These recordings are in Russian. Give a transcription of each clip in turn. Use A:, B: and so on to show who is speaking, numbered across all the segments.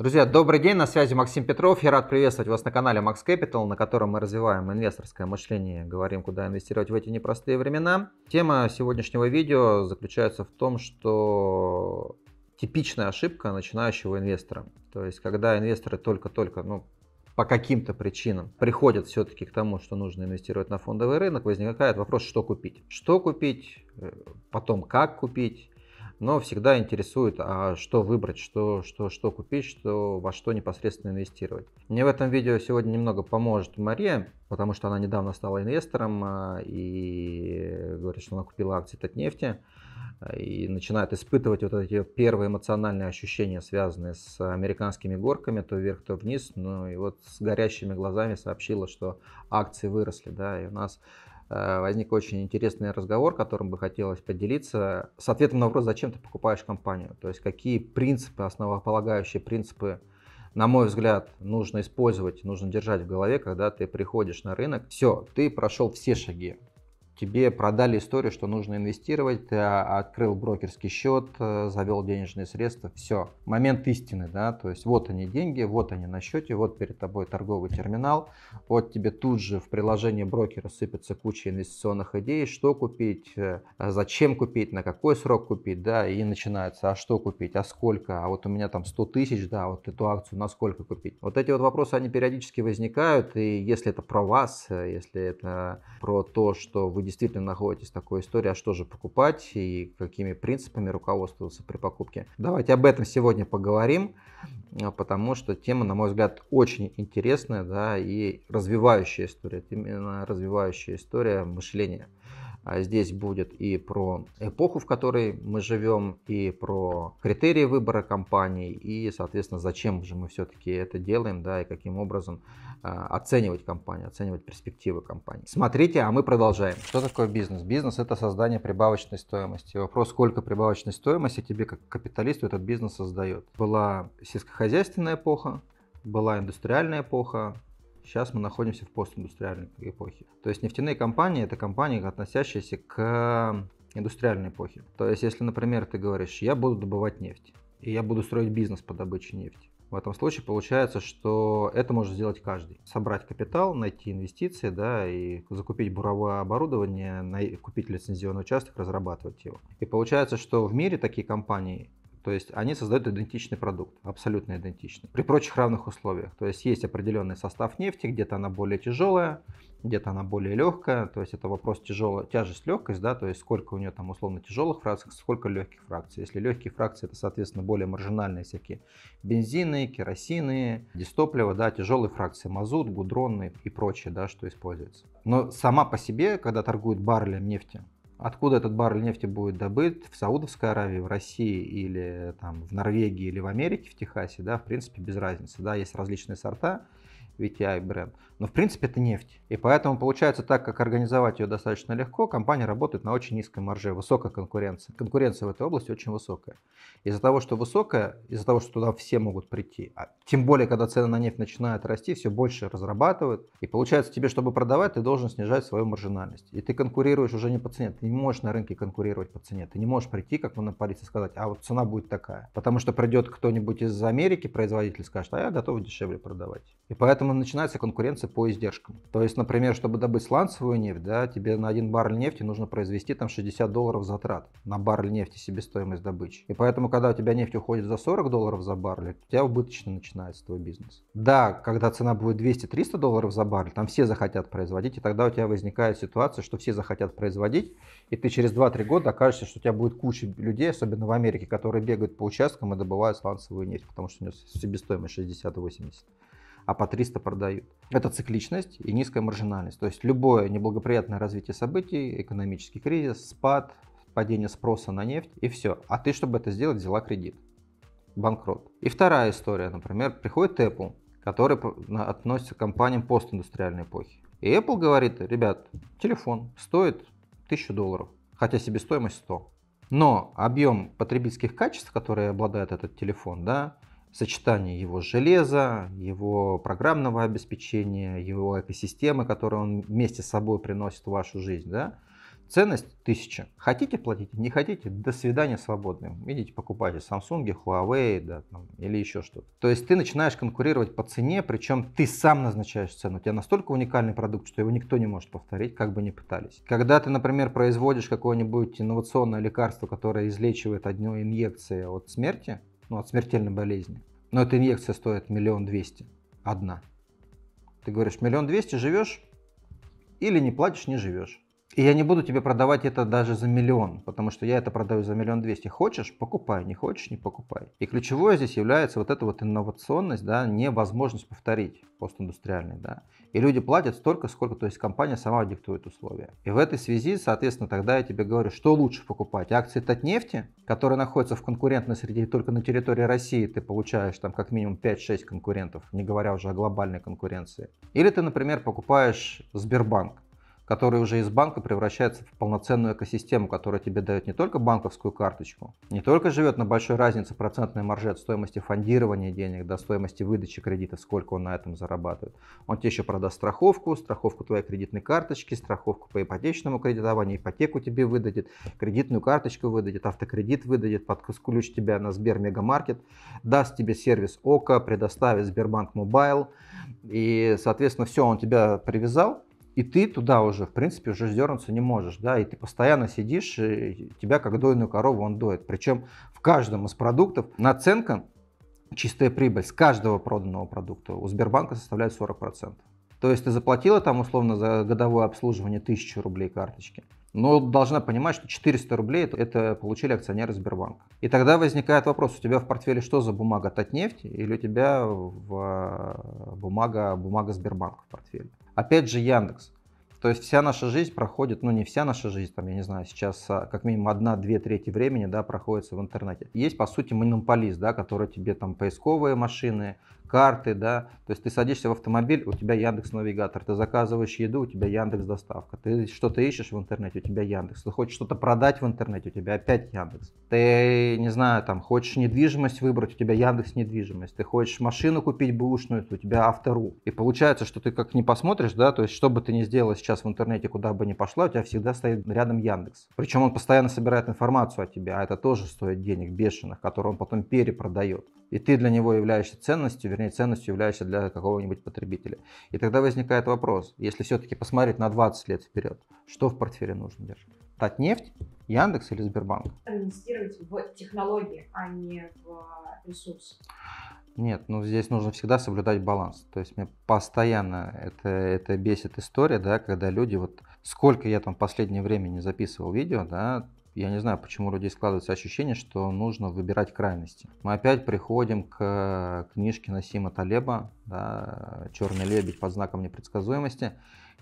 A: Друзья, добрый день, на связи Максим Петров. Я рад приветствовать вас на канале Max Capital, на котором мы развиваем инвесторское мышление, говорим, куда инвестировать в эти непростые времена. Тема сегодняшнего видео заключается в том, что типичная ошибка начинающего инвестора. То есть, когда инвесторы только-только, ну, по каким-то причинам приходят все-таки к тому, что нужно инвестировать на фондовый рынок, возникает вопрос, что купить. Что купить, э, потом как купить, но всегда интересует, а что выбрать, что, что, что купить, что, во что непосредственно инвестировать. Мне в этом видео сегодня немного поможет Мария, потому что она недавно стала инвестором а, и говорит, что она купила акции от нефти а, и начинает испытывать вот эти первые эмоциональные ощущения, связанные с американскими горками, то вверх, то вниз. Ну и вот с горящими глазами сообщила, что акции выросли, да, и у нас Э, возник очень интересный разговор, которым бы хотелось поделиться, с ответом на вопрос, зачем ты покупаешь компанию. То есть какие принципы, основополагающие принципы, на мой взгляд, нужно использовать, нужно держать в голове, когда ты приходишь на рынок. Все, ты прошел все шаги тебе продали историю, что нужно инвестировать, ты а, открыл брокерский счет, э, завел денежные средства, все. Момент истины, да, то есть вот они деньги, вот они на счете, вот перед тобой торговый терминал, вот тебе тут же в приложении брокера сыпется куча инвестиционных идей, что купить, э, зачем купить, на какой срок купить, да, и начинается, а что купить, а сколько, а вот у меня там 100 тысяч, да, вот эту акцию на сколько купить. Вот эти вот вопросы, они периодически возникают, и если это про вас, э, если это про то, что вы действительно находитесь в такой истории, а что же покупать и какими принципами руководствоваться при покупке. Давайте об этом сегодня поговорим, а, потому что тема, на мой взгляд, очень интересная да, и развивающая история, именно развивающая история мышления. А здесь будет и про эпоху, в которой мы живем, и про критерии выбора компаний, и, соответственно, зачем же мы все-таки это делаем, да, и каким образом а, оценивать компанию, оценивать перспективы компании. Смотрите, а мы продолжаем. Что такое бизнес? Бизнес – это создание прибавочной стоимости. Вопрос, сколько прибавочной стоимости тебе как капиталисту этот бизнес создает. Была сельскохозяйственная эпоха, была индустриальная эпоха, Сейчас мы находимся в постиндустриальной эпохе. То есть нефтяные компании – это компании, относящиеся к индустриальной эпохе. То есть, если, например, ты говоришь, я буду добывать нефть, и я буду строить бизнес по добыче нефти, в этом случае получается, что это может сделать каждый. Собрать капитал, найти инвестиции, да, и закупить буровое оборудование, купить лицензионный участок, разрабатывать его. И получается, что в мире такие компании то есть они создают идентичный продукт, абсолютно идентичный, при прочих равных условиях. То есть есть определенный состав нефти, где-то она более тяжелая, где-то она более легкая, то есть это вопрос тяжелая, тяжесть, легкость, да, то есть сколько у нее там условно тяжелых фракций, сколько легких фракций. Если легкие фракции, это, соответственно, более маржинальные всякие бензины, керосины, дистоплива, да, тяжелые фракции, мазут, гудроны и прочее, да, что используется. Но сама по себе, когда торгуют баррелем нефти, Откуда этот баррель нефти будет добыт в Саудовской Аравии, в России или там, в Норвегии или в Америке, в Техасе, да, в принципе, без разницы. Да, есть различные сорта VTI бренд. Но в принципе это нефть. И поэтому получается так, как организовать ее достаточно легко, компания работает на очень низкой марже, высокая конкуренция. Конкуренция в этой области очень высокая. Из-за того, что высокая, из-за того, что туда все могут прийти, а тем более, когда цены на нефть начинают расти, все больше разрабатывают. И получается тебе, чтобы продавать, ты должен снижать свою маржинальность. И ты конкурируешь уже не по цене. Ты не можешь на рынке конкурировать по цене. Ты не можешь прийти, как монополист, и сказать, а вот цена будет такая. Потому что придет кто-нибудь из Америки, производитель скажет, а я готов дешевле продавать. И поэтому начинается конкуренция по издержкам. То есть, например, чтобы добыть сланцевую нефть, да, тебе на один баррель нефти нужно произвести там 60 долларов затрат на баррель нефти себестоимость добычи. И поэтому, когда у тебя нефть уходит за 40 долларов за баррель, у тебя убыточно начинается твой бизнес. Да, когда цена будет 200-300 долларов за баррель, там все захотят производить, и тогда у тебя возникает ситуация, что все захотят производить, и ты через 2-3 года окажешься, что у тебя будет куча людей, особенно в Америке, которые бегают по участкам и добывают сланцевую нефть, потому что у нее себестоимость 60-80 а по 300 продают. Это цикличность и низкая маржинальность. То есть любое неблагоприятное развитие событий, экономический кризис, спад, падение спроса на нефть и все. А ты, чтобы это сделать, взяла кредит. Банкрот. И вторая история, например, приходит Apple, который относится к компаниям постиндустриальной эпохи. И Apple говорит, ребят, телефон стоит 1000 долларов, хотя себестоимость 100. Но объем потребительских качеств, которые обладает этот телефон, да, сочетание его железа, его программного обеспечения, его экосистемы, которую он вместе с собой приносит в вашу жизнь, да, ценность 1000. Хотите платить, не хотите, до свидания свободным. Идите покупайте Samsung, Huawei да, там, или еще что-то. То есть ты начинаешь конкурировать по цене, причем ты сам назначаешь цену. У тебя настолько уникальный продукт, что его никто не может повторить, как бы ни пытались. Когда ты, например, производишь какое-нибудь инновационное лекарство, которое излечивает одну инъекции от смерти, ну, от смертельной болезни. Но эта инъекция стоит миллион двести. Одна. Ты говоришь, миллион двести живешь или не платишь, не живешь. И я не буду тебе продавать это даже за миллион, потому что я это продаю за миллион двести. Хочешь, покупай, не хочешь, не покупай. И ключевое здесь является вот эта вот инновационность, да, невозможность повторить постиндустриальный, да. И люди платят столько, сколько, то есть компания сама диктует условия. И в этой связи, соответственно, тогда я тебе говорю, что лучше покупать, акции Татнефти, которые находятся в конкурентной среде, и только на территории России ты получаешь там как минимум 5-6 конкурентов, не говоря уже о глобальной конкуренции. Или ты, например, покупаешь Сбербанк, который уже из банка превращается в полноценную экосистему, которая тебе дает не только банковскую карточку, не только живет на большой разнице процентной маржи от стоимости фондирования денег до стоимости выдачи кредита, сколько он на этом зарабатывает. Он тебе еще продаст страховку, страховку твоей кредитной карточки, страховку по ипотечному кредитованию, ипотеку тебе выдадет, кредитную карточку выдадет, автокредит выдадет, под ключ тебя на Сбер Мегамаркет, даст тебе сервис ОКО, предоставит Сбербанк Мобайл. И, соответственно, все, он тебя привязал, и ты туда уже, в принципе, уже сдернуться не можешь, да, и ты постоянно сидишь, и тебя как дойную корову он доит. Причем в каждом из продуктов наценка, чистая прибыль с каждого проданного продукта у Сбербанка составляет 40%. То есть ты заплатила там условно за годовое обслуживание 1000 рублей карточки, но должна понимать, что 400 рублей это получили акционеры Сбербанка. И тогда возникает вопрос, у тебя в портфеле что за бумага Татнефть или у тебя в э, бумага, бумага Сбербанка в портфеле? Опять же Яндекс. То есть вся наша жизнь проходит, ну не вся наша жизнь, там, я не знаю, сейчас а, как минимум одна-две трети времени, да, проходится в интернете. Есть, по сути, монополист, да, который тебе там поисковые машины, карты, да, то есть ты садишься в автомобиль, у тебя Яндекс Навигатор, ты заказываешь еду, у тебя Яндекс Доставка, ты что-то ищешь в интернете, у тебя Яндекс, ты хочешь что-то продать в интернете, у тебя опять Яндекс, ты, не знаю, там, хочешь недвижимость выбрать, у тебя Яндекс Недвижимость, ты хочешь машину купить бэушную, у тебя Автору, и получается, что ты как не посмотришь, да, то есть что бы ты ни сделал сейчас в интернете, куда бы ни пошла, у тебя всегда стоит рядом Яндекс, причем он постоянно собирает информацию о тебе, а это тоже стоит денег бешеных, которые он потом перепродает и ты для него являешься ценностью, вернее, ценностью являешься для какого-нибудь потребителя. И тогда возникает вопрос, если все-таки посмотреть на 20 лет вперед, что в портфеле нужно держать? Татнефть, Яндекс или Сбербанк? Инвестировать в технологии, а не в э, ресурс? Нет, ну здесь нужно всегда соблюдать баланс. То есть мне постоянно это, это бесит история, да, когда люди, вот сколько я там в последнее время не записывал видео, да, я не знаю, почему у людей складывается ощущение, что нужно выбирать крайности. Мы опять приходим к книжке Насима Талеба да, «Черный лебедь под знаком непредсказуемости»,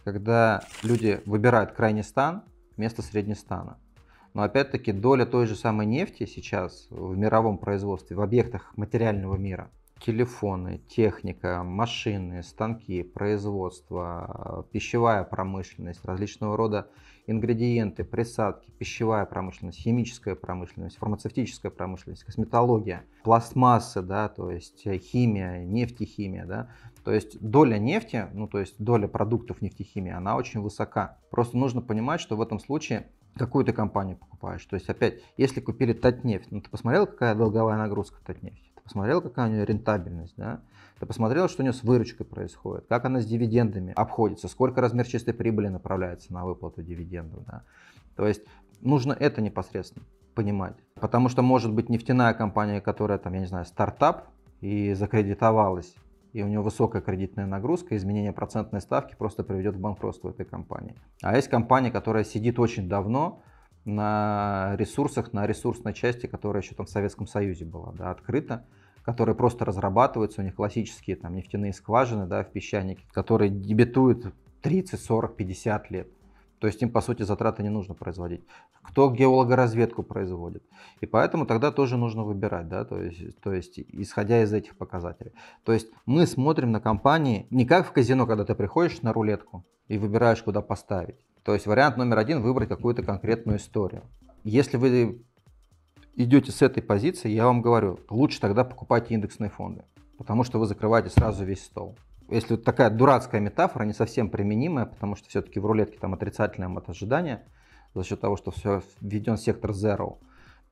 A: когда люди выбирают крайний стан вместо среднестана. Но опять-таки доля той же самой нефти сейчас в мировом производстве, в объектах материального мира – телефоны, техника, машины, станки, производство, пищевая промышленность, различного рода ингредиенты, присадки, пищевая промышленность, химическая промышленность, фармацевтическая промышленность, косметология, пластмассы, да, то есть химия, нефтехимия, да, то есть доля нефти, ну то есть доля продуктов нефтехимии, она очень высока. Просто нужно понимать, что в этом случае какую ты компанию покупаешь. То есть опять, если купили Татнефть, ну ты посмотрел, какая долговая нагрузка Татнефть посмотрел, какая у нее рентабельность, да, ты посмотрел, что у нее с выручкой происходит, как она с дивидендами обходится, сколько размер чистой прибыли направляется на выплату дивидендов. Да? То есть нужно это непосредственно понимать. Потому что может быть нефтяная компания, которая там, я не знаю, стартап и закредитовалась, и у нее высокая кредитная нагрузка, изменение процентной ставки просто приведет к банкротству этой компании. А есть компания, которая сидит очень давно, на ресурсах, на ресурсной части, которая еще там в Советском Союзе была да, открыта, которые просто разрабатываются, у них классические там нефтяные скважины да, в песчанике, которые дебетуют 30, 40, 50 лет. То есть им, по сути, затраты не нужно производить. Кто геологоразведку производит? И поэтому тогда тоже нужно выбирать, да, то есть, то есть исходя из этих показателей. То есть мы смотрим на компании не как в казино, когда ты приходишь на рулетку и выбираешь, куда поставить, то есть вариант номер один – выбрать какую-то конкретную историю. Если вы идете с этой позиции, я вам говорю, лучше тогда покупайте индексные фонды, потому что вы закрываете сразу весь стол. Если вот такая дурацкая метафора, не совсем применимая, потому что все-таки в рулетке там отрицательное ожидание за счет того, что все введен сектор zero.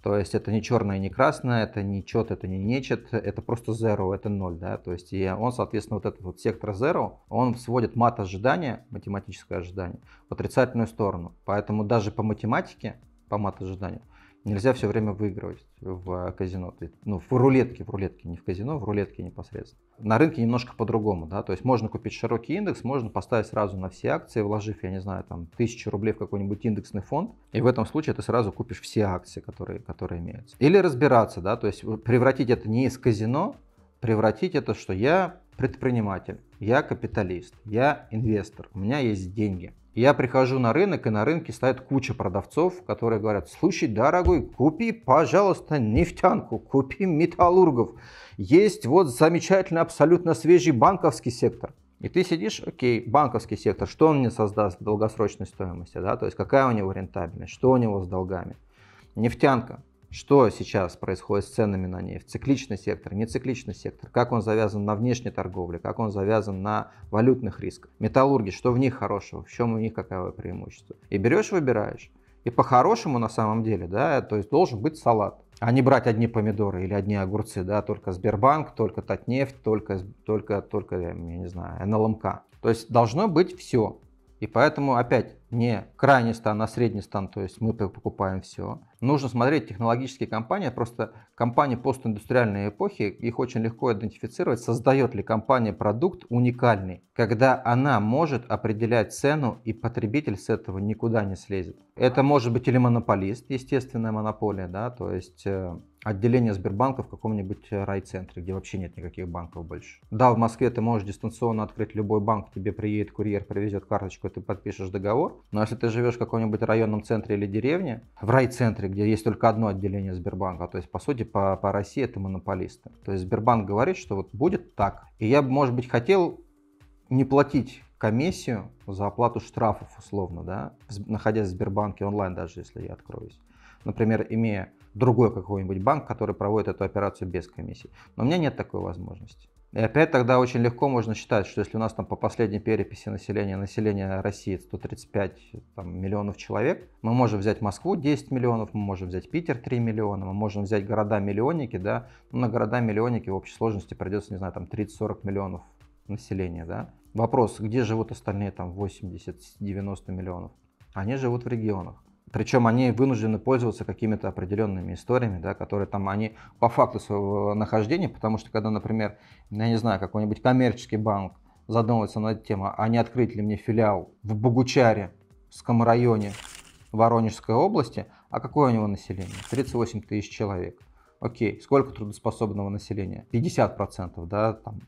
A: То есть это не черное, не красное, это не чет, это не нечет, это просто zero, это ноль, да. То есть и он, соответственно, вот этот вот сектор zero, он сводит мат ожидания, математическое ожидание, в отрицательную сторону. Поэтому даже по математике, по мат ожиданию, Нельзя все время выигрывать в э, казино. Ну, в рулетке, в рулетке, не в казино, в рулетке непосредственно. На рынке немножко по-другому, да, то есть можно купить широкий индекс, можно поставить сразу на все акции, вложив, я не знаю, там, тысячу рублей в какой-нибудь индексный фонд, и в этом случае ты сразу купишь все акции, которые, которые имеются. Или разбираться, да, то есть превратить это не из казино, превратить это, что я предприниматель, я капиталист, я инвестор, у меня есть деньги. Я прихожу на рынок, и на рынке стоит куча продавцов, которые говорят, слушай, дорогой, купи, пожалуйста, нефтянку, купи металлургов. Есть вот замечательный, абсолютно свежий банковский сектор. И ты сидишь, окей, банковский сектор, что он мне создаст в долгосрочной стоимости, да, то есть какая у него рентабельность, что у него с долгами. Нефтянка, что сейчас происходит с ценами на нефть, цикличный сектор, нецикличный сектор, как он завязан на внешней торговле, как он завязан на валютных рисках, металлурги, что в них хорошего, в чем у них какое преимущество. И берешь, выбираешь. И по-хорошему на самом деле, да, то есть должен быть салат. А не брать одни помидоры или одни огурцы, да, только Сбербанк, только Татнефть, только, только, только, я не знаю, НЛМК. То есть должно быть все. И поэтому опять не крайний стан, а средний стан, то есть мы покупаем все. Нужно смотреть технологические компании, просто компании постиндустриальной эпохи, их очень легко идентифицировать, создает ли компания продукт уникальный, когда она может определять цену и потребитель с этого никуда не слезет. Это может быть или монополист, естественная монополия, да, то есть э, отделение Сбербанка в каком-нибудь э, райцентре, где вообще нет никаких банков больше. Да, в Москве ты можешь дистанционно открыть любой банк, тебе приедет курьер, привезет карточку, ты подпишешь договор. Но если ты живешь в каком-нибудь районном центре или деревне, в райцентре, где есть только одно отделение Сбербанка, то есть, по сути, по, по России это монополисты. То есть Сбербанк говорит, что вот будет так. И я, может быть, хотел не платить комиссию за оплату штрафов условно, да, находясь в Сбербанке онлайн, даже если я откроюсь. Например, имея другой какой-нибудь банк, который проводит эту операцию без комиссии. Но у меня нет такой возможности. И опять тогда очень легко можно считать, что если у нас там по последней переписи населения, население России 135 там, миллионов человек, мы можем взять Москву 10 миллионов, мы можем взять Питер 3 миллиона, мы можем взять города-миллионники, да, ну, на города-миллионники в общей сложности придется, не знаю, там 30-40 миллионов населения, да. Вопрос, где живут остальные там 80-90 миллионов? Они живут в регионах причем они вынуждены пользоваться какими-то определенными историями, да, которые там они по факту своего нахождения, потому что когда, например, ну, я не знаю, какой-нибудь коммерческий банк задумывается над тем, а не открыть ли мне филиал в Богучаре, в районе Воронежской области, а какое у него население? 38 тысяч человек. Окей, сколько трудоспособного населения? 50%, да, там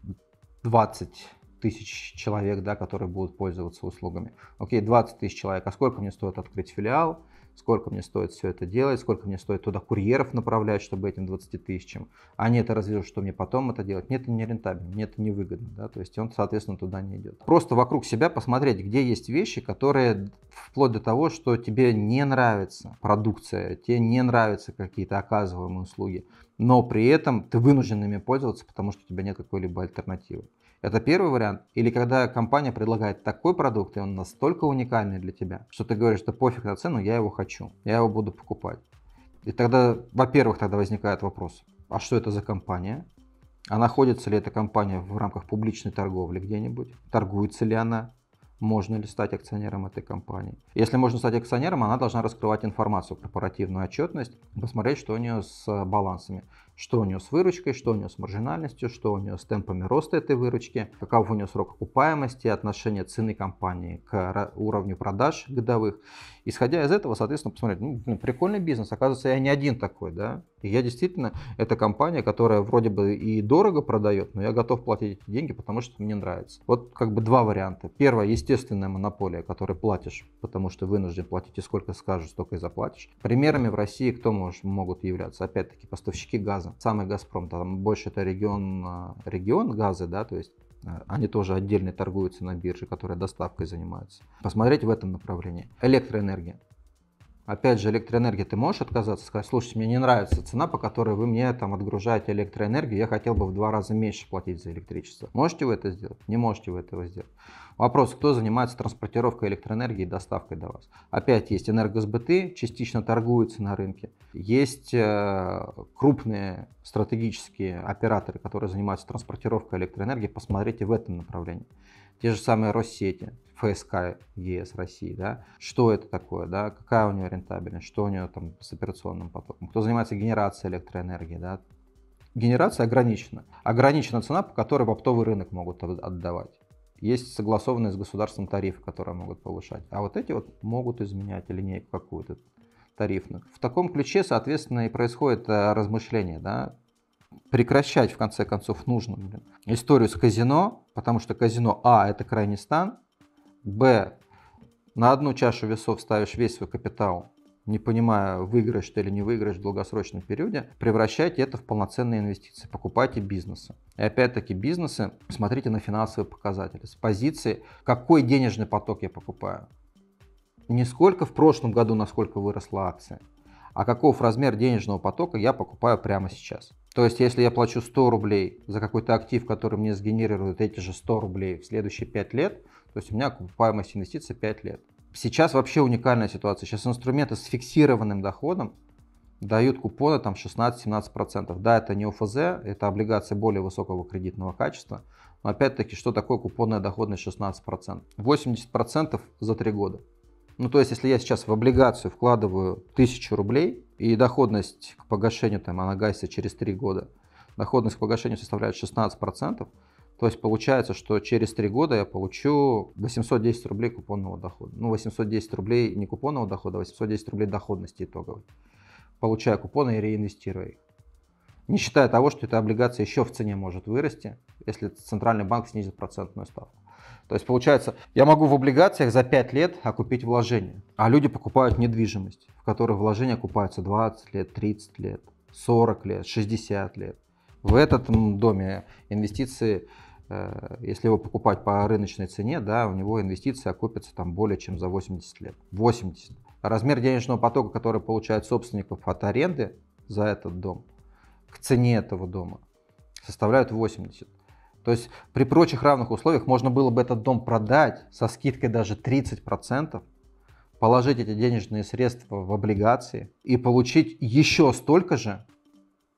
A: 20 тысяч человек, да, которые будут пользоваться услугами. Окей, 20 тысяч человек, а сколько мне стоит открыть филиал? сколько мне стоит все это делать, сколько мне стоит туда курьеров направлять, чтобы этим 20 тысячам, а не это разве что мне потом это делать. Нет, это не рентабельно, мне это не выгодно, да, то есть он, соответственно, туда не идет. Просто вокруг себя посмотреть, где есть вещи, которые вплоть до того, что тебе не нравится продукция, тебе не нравятся какие-то оказываемые услуги, но при этом ты вынужден ими пользоваться, потому что у тебя нет какой-либо альтернативы. Это первый вариант. Или когда компания предлагает такой продукт, и он настолько уникальный для тебя, что ты говоришь, что пофиг на цену, я его хочу, я его буду покупать. И тогда, во-первых, тогда возникает вопрос, а что это за компания? А находится ли эта компания в рамках публичной торговли где-нибудь? Торгуется ли она? Можно ли стать акционером этой компании? Если можно стать акционером, она должна раскрывать информацию, корпоративную отчетность, посмотреть, что у нее с балансами что у нее с выручкой, что у нее с маржинальностью, что у нее с темпами роста этой выручки, каков у нее срок окупаемости, отношение цены компании к уровню продаж годовых. Исходя из этого, соответственно, посмотреть, ну, блин, прикольный бизнес, оказывается, я не один такой, да. И я действительно, это компания, которая вроде бы и дорого продает, но я готов платить эти деньги, потому что мне нравится. Вот как бы два варианта. Первое, естественная монополия, которой платишь, потому что вынужден платить и сколько скажешь, столько и заплатишь. Примерами в России кто может, могут являться? Опять-таки, поставщики газа газа. Самый Газпром, там больше это регион, а, регион газа, да, то есть а, они тоже отдельно торгуются на бирже, которая доставкой занимается. Посмотреть в этом направлении. Электроэнергия. Опять же, электроэнергия, ты можешь отказаться, сказать, слушайте, мне не нравится цена, по которой вы мне там отгружаете электроэнергию, я хотел бы в два раза меньше платить за электричество. Можете вы это сделать? Не можете вы этого сделать. Вопрос, кто занимается транспортировкой электроэнергии и доставкой до вас? Опять есть энергосбыты, частично торгуются на рынке. Есть э, крупные стратегические операторы, которые занимаются транспортировкой электроэнергии. Посмотрите в этом направлении те же самые Россети, ФСК ЕС России, да, что это такое, да, какая у нее рентабельность, что у нее там с операционным потоком, кто занимается генерацией электроэнергии, да, генерация ограничена. Ограничена цена, по которой в оптовый рынок могут отдавать. Есть согласованные с государством тарифы, которые могут повышать. А вот эти вот могут изменять линейку какую-то тарифную. В таком ключе, соответственно, и происходит э, размышление, да, прекращать, в конце концов, нужно блин, историю с казино, потому что казино, а, это крайний стан, б, на одну чашу весов ставишь весь свой капитал, не понимая, выиграешь ты или не выиграешь в долгосрочном периоде, превращайте это в полноценные инвестиции, покупайте бизнесы. И опять-таки бизнесы, смотрите на финансовые показатели, с позиции, какой денежный поток я покупаю. Не сколько в прошлом году, насколько выросла акция, а каков размер денежного потока я покупаю прямо сейчас. То есть, если я плачу 100 рублей за какой-то актив, который мне сгенерирует эти же 100 рублей в следующие 5 лет, то есть у меня окупаемость инвестиций 5 лет. Сейчас вообще уникальная ситуация. Сейчас инструменты с фиксированным доходом дают купоны там 16-17%. Да, это не ОФЗ, это облигации более высокого кредитного качества. Но опять-таки, что такое купонная доходность 16%? 80% за 3 года. Ну, то есть, если я сейчас в облигацию вкладываю тысячу рублей, и доходность к погашению, там, она гасится через 3 года, доходность к погашению составляет 16%, то есть получается, что через 3 года я получу 810 рублей купонного дохода. Ну, 810 рублей не купонного дохода, а 810 рублей доходности итоговой. получая купоны и реинвестируя, их. Не считая того, что эта облигация еще в цене может вырасти, если Центральный банк снизит процентную ставку. То есть получается, я могу в облигациях за 5 лет окупить вложение, а люди покупают недвижимость, в которой вложения окупаются 20 лет, 30 лет, 40 лет, 60 лет. В этом доме инвестиции, э, если его покупать по рыночной цене, да, у него инвестиции окупятся там более чем за 80 лет. 80. размер денежного потока, который получает собственников от аренды за этот дом, к цене этого дома составляет 80. То есть при прочих равных условиях можно было бы этот дом продать со скидкой даже 30%, положить эти денежные средства в облигации и получить еще столько же,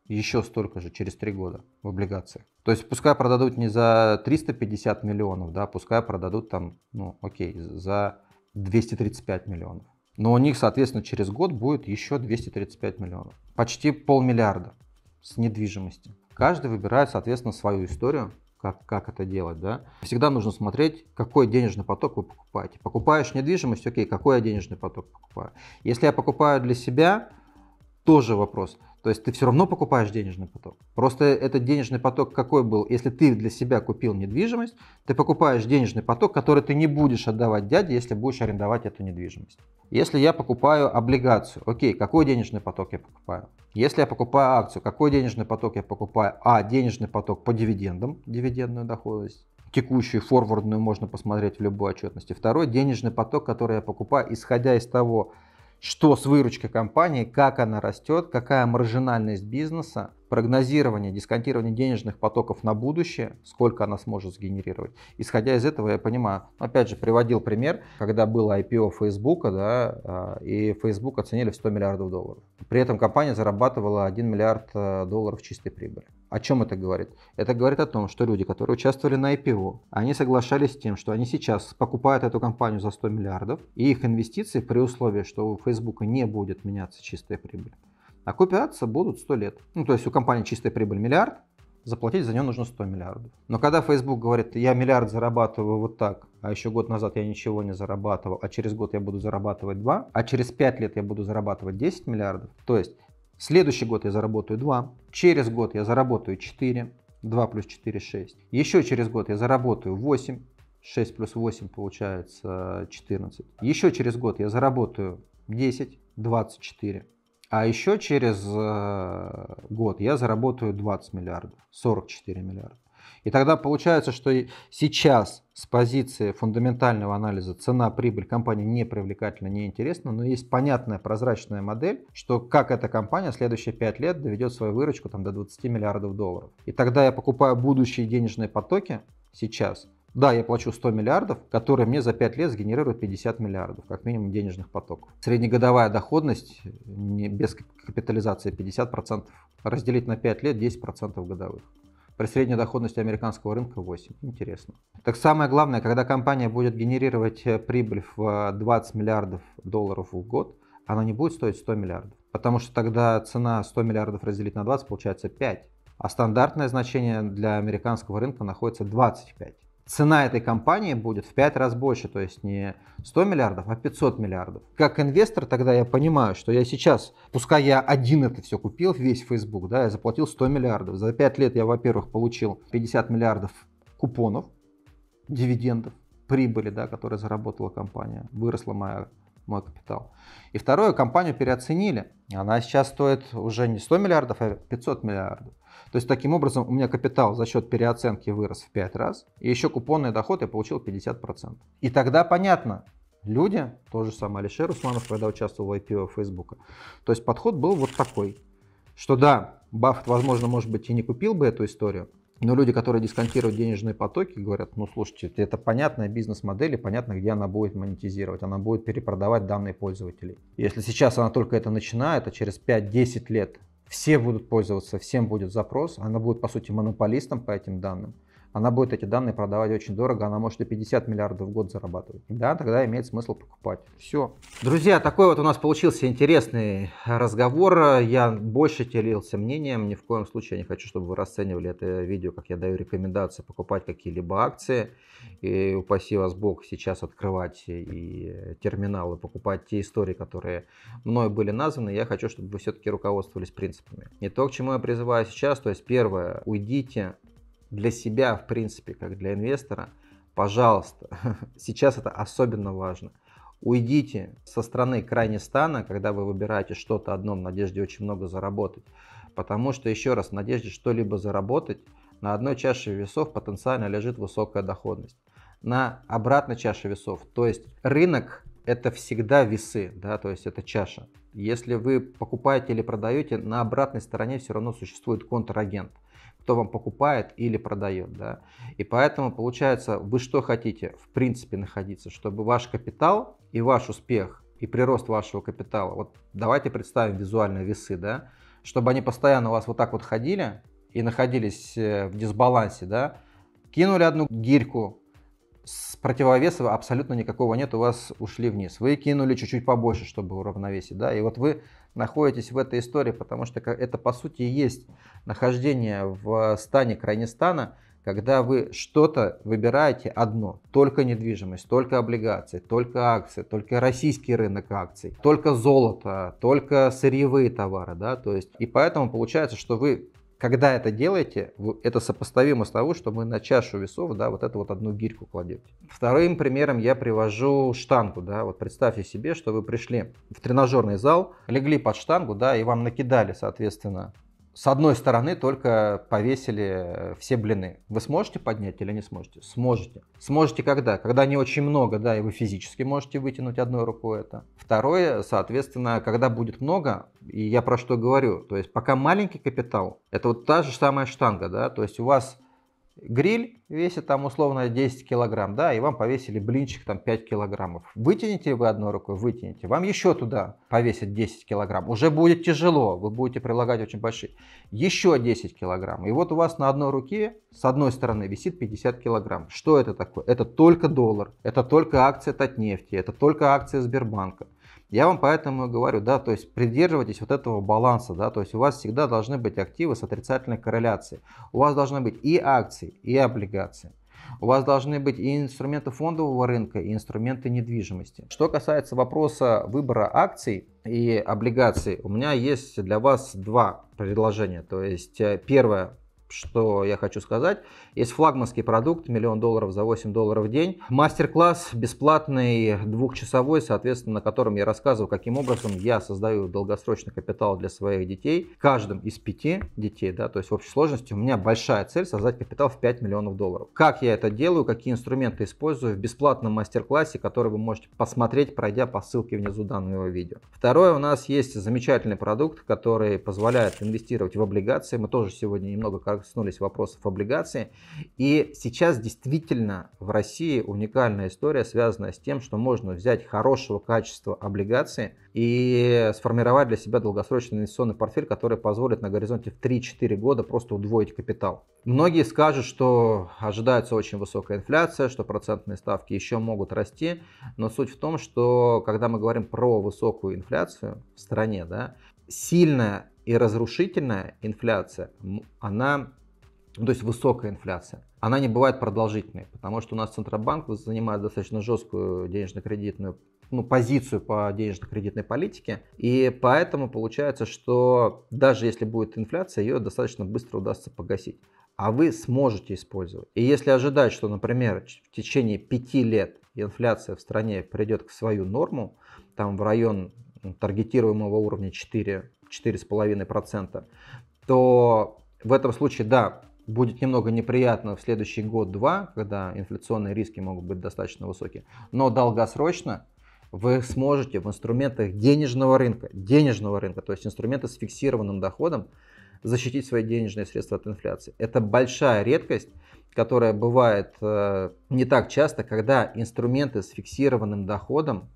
A: еще столько же через три года в облигациях. То есть пускай продадут не за 350 миллионов, да, пускай продадут там, ну окей, за 235 миллионов. Но у них, соответственно, через год будет еще 235 миллионов. Почти полмиллиарда с недвижимости. Каждый выбирает, соответственно, свою историю как, как это делать, да. Всегда нужно смотреть, какой денежный поток вы покупаете. Покупаешь недвижимость, окей, какой я денежный поток покупаю. Если я покупаю для себя, тоже вопрос – то есть ты все равно покупаешь денежный поток. Просто этот денежный поток какой был? Если ты для себя купил недвижимость, ты покупаешь денежный поток, который ты не будешь отдавать дяде, если будешь арендовать эту недвижимость. Если я покупаю облигацию, окей, какой денежный поток я покупаю? Если я покупаю акцию, какой денежный поток я покупаю? А, денежный поток по дивидендам, дивидендную доходность текущую форвардную можно посмотреть в любой отчетности. Второй денежный поток, который я покупаю, исходя из того, что с выручкой компании, как она растет, какая маржинальность бизнеса, прогнозирование, дисконтирование денежных потоков на будущее, сколько она сможет сгенерировать. Исходя из этого, я понимаю, опять же, приводил пример, когда было IPO Facebook, да, а, и Facebook оценили в 100 миллиардов долларов. При этом компания зарабатывала 1 миллиард э, долларов чистой прибыли. О чем это говорит? Это говорит о том, что люди, которые участвовали на IPO, они соглашались с тем, что они сейчас покупают эту компанию за 100 миллиардов, и их инвестиции при условии, что у Facebook не будет меняться чистая прибыль, а окупятся будут 100 лет. Ну, то есть у компании чистая прибыль миллиард, заплатить за нее нужно 100 миллиардов. Но когда Facebook говорит, я миллиард зарабатываю вот так, а еще год назад я ничего не зарабатывал, а через год я буду зарабатывать 2, а через 5 лет я буду зарабатывать 10 миллиардов, то есть следующий год я заработаю 2, через год я заработаю 4, 2 плюс 4 – 6, еще через год я заработаю 8, 6 плюс 8 получается 14, еще через год я заработаю 10, 24, а еще через э, год я заработаю 20 миллиардов, 44 миллиарда. И тогда получается, что сейчас с позиции фундаментального анализа цена-прибыль компании не привлекательна, не интересна, но есть понятная прозрачная модель, что как эта компания в следующие 5 лет доведет свою выручку там, до 20 миллиардов долларов. И тогда я покупаю будущие денежные потоки сейчас – да, я плачу 100 миллиардов, которые мне за 5 лет сгенерируют 50 миллиардов, как минимум денежных потоков. Среднегодовая доходность не, без капитализации 50%, разделить на 5 лет 10% годовых. При средней доходности американского рынка 8. Интересно. Так самое главное, когда компания будет генерировать э, прибыль в 20 э, миллиардов долларов в год, она не будет стоить 100 миллиардов. Потому что тогда цена 100 миллиардов разделить на 20 получается 5. А стандартное значение для американского рынка находится 25 цена этой компании будет в 5 раз больше, то есть не 100 миллиардов, а 500 миллиардов. Как инвестор тогда я понимаю, что я сейчас, пускай я один это все купил, весь Facebook, да, я заплатил 100 миллиардов. За 5 лет я, во-первых, получил 50 миллиардов купонов, дивидендов, прибыли, да, которые заработала компания, выросла моя мой капитал. И второе, компанию переоценили. Она сейчас стоит уже не 100 миллиардов, а 500 миллиардов. То есть таким образом у меня капитал за счет переоценки вырос в 5 раз, и еще купонный доход я получил 50%. И тогда понятно, люди, то же самое Алишер Усманов, когда участвовал в IPO Facebook, то есть подход был вот такой, что да, Баффет, возможно, может быть, и не купил бы эту историю, но люди, которые дисконтируют денежные потоки, говорят, ну слушайте, это понятная бизнес-модель и понятно, где она будет монетизировать. Она будет перепродавать данные пользователей. Если сейчас она только это начинает, а через 5-10 лет все будут пользоваться, всем будет запрос, она будет, по сути, монополистом по этим данным она будет эти данные продавать очень дорого, она может и 50 миллиардов в год зарабатывать. Да, тогда имеет смысл покупать. Все. Друзья, такой вот у нас получился интересный разговор. Я больше делился мнением, ни в коем случае я не хочу, чтобы вы расценивали это видео, как я даю рекомендации покупать какие-либо акции. И упаси вас Бог сейчас открывать и терминалы, покупать те истории, которые мной были названы. Я хочу, чтобы вы все-таки руководствовались принципами. И то, к чему я призываю сейчас, то есть первое, уйдите для себя, в принципе, как для инвестора, пожалуйста, сейчас это особенно важно. Уйдите со стороны крайне стана, когда вы выбираете что-то одно в надежде очень много заработать. Потому что, еще раз, в надежде что-либо заработать, на одной чаше весов потенциально лежит высокая доходность. На обратной чаше весов, то есть рынок это всегда весы, да, то есть это чаша. Если вы покупаете или продаете, на обратной стороне все равно существует контрагент кто вам покупает или продает. Да? И поэтому получается, вы что хотите в принципе находиться, чтобы ваш капитал и ваш успех и прирост вашего капитала, вот давайте представим визуальные весы, да, чтобы они постоянно у вас вот так вот ходили и находились э, в дисбалансе, да, кинули одну гирьку, с противовеса абсолютно никакого нет, у вас ушли вниз. Вы кинули чуть-чуть побольше, чтобы уравновесить, да, и вот вы находитесь в этой истории, потому что это по сути есть нахождение в стане крайне стана, когда вы что-то выбираете одно, только недвижимость, только облигации, только акции, только российский рынок акций, только золото, только сырьевые товары, да, то есть, и поэтому получается, что вы когда это делаете, это сопоставимо с того, что мы на чашу весов, да, вот эту вот одну гирьку кладете. Вторым примером я привожу штангу, да, вот представьте себе, что вы пришли в тренажерный зал, легли под штангу, да, и вам накидали, соответственно, с одной стороны только повесили э, все блины. Вы сможете поднять или не сможете? Сможете. Сможете когда? Когда не очень много, да, и вы физически можете вытянуть одной рукой это. Второе, соответственно, когда будет много, и я про что говорю, то есть пока маленький капитал, это вот та же самая штанга, да, то есть у вас гриль весит там условно 10 килограмм, да, и вам повесили блинчик там 5 килограммов. Вытяните вы одной рукой, вытяните. Вам еще туда повесят 10 килограмм. Уже будет тяжело, вы будете прилагать очень большие. Еще 10 килограмм. И вот у вас на одной руке с одной стороны висит 50 килограмм. Что это такое? Это только доллар, это только акция Татнефти, это только акция Сбербанка. Я вам поэтому и говорю, да, то есть придерживайтесь вот этого баланса, да, то есть у вас всегда должны быть активы с отрицательной корреляцией. У вас должны быть и акции, и облигации. У вас должны быть и инструменты фондового рынка, и инструменты недвижимости. Что касается вопроса выбора акций и облигаций, у меня есть для вас два предложения. То есть э, первое, что я хочу сказать. Есть флагманский продукт, миллион долларов за 8 долларов в день. Мастер-класс бесплатный, двухчасовой, соответственно, на котором я рассказываю, каким образом я создаю долгосрочный капитал для своих детей. Каждым из пяти детей, да, то есть в общей сложности у меня большая цель создать капитал в 5 миллионов долларов. Как я это делаю, какие инструменты использую в бесплатном мастер-классе, который вы можете посмотреть, пройдя по ссылке внизу данного видео. Второе, у нас есть замечательный продукт, который позволяет инвестировать в облигации. Мы тоже сегодня немного как коснулись вопросов облигаций. И сейчас действительно в России уникальная история, связанная с тем, что можно взять хорошего качества облигации и сформировать для себя долгосрочный инвестиционный портфель, который позволит на горизонте в 3-4 года просто удвоить капитал. Многие скажут, что ожидается очень высокая инфляция, что процентные ставки еще могут расти, но суть в том, что когда мы говорим про высокую инфляцию в стране, да, сильная и разрушительная инфляция, она, ну, то есть высокая инфляция, она не бывает продолжительной, потому что у нас Центробанк занимает достаточно жесткую денежно-кредитную ну, позицию по денежно-кредитной политике. И поэтому получается, что даже если будет инфляция, ее достаточно быстро удастся погасить. А вы сможете использовать. И если ожидать, что, например, в течение пяти лет инфляция в стране придет к свою норму, там в район таргетируемого уровня 4, 4,5%, то в этом случае, да, будет немного неприятно в следующий год-два, когда инфляционные риски могут быть достаточно высокие, но долгосрочно вы сможете в инструментах денежного рынка, денежного рынка, то есть инструменты с фиксированным доходом, защитить свои денежные средства от инфляции. Это большая редкость, которая бывает э, не так часто, когда инструменты с фиксированным доходом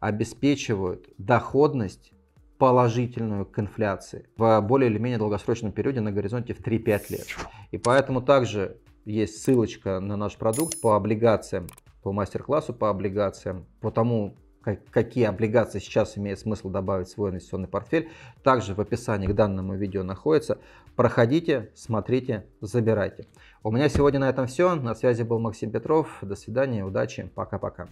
A: обеспечивают доходность положительную к инфляции в более или менее долгосрочном периоде на горизонте в 3-5 лет. И поэтому также есть ссылочка на наш продукт по облигациям, по мастер-классу по облигациям, по тому, как, какие облигации сейчас имеет смысл добавить в свой инвестиционный портфель, также в описании к данному видео находится. Проходите, смотрите, забирайте. У меня сегодня на этом все. На связи был Максим Петров. До свидания, удачи, пока-пока.